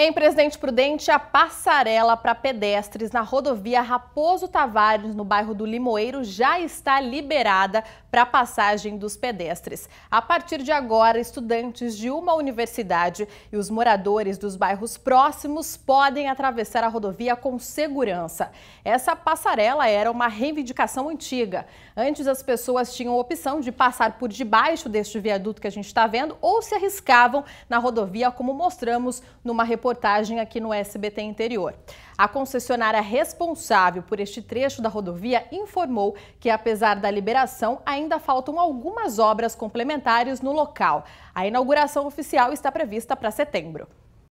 Em Presidente Prudente, a passarela para pedestres na rodovia Raposo Tavares, no bairro do Limoeiro, já está liberada para passagem dos pedestres. A partir de agora, estudantes de uma universidade e os moradores dos bairros próximos podem atravessar a rodovia com segurança. Essa passarela era uma reivindicação antiga. Antes, as pessoas tinham a opção de passar por debaixo deste viaduto que a gente está vendo ou se arriscavam na rodovia, como mostramos numa reportagem reportagem aqui no SBT Interior. A concessionária responsável por este trecho da rodovia informou que, apesar da liberação, ainda faltam algumas obras complementares no local. A inauguração oficial está prevista para setembro.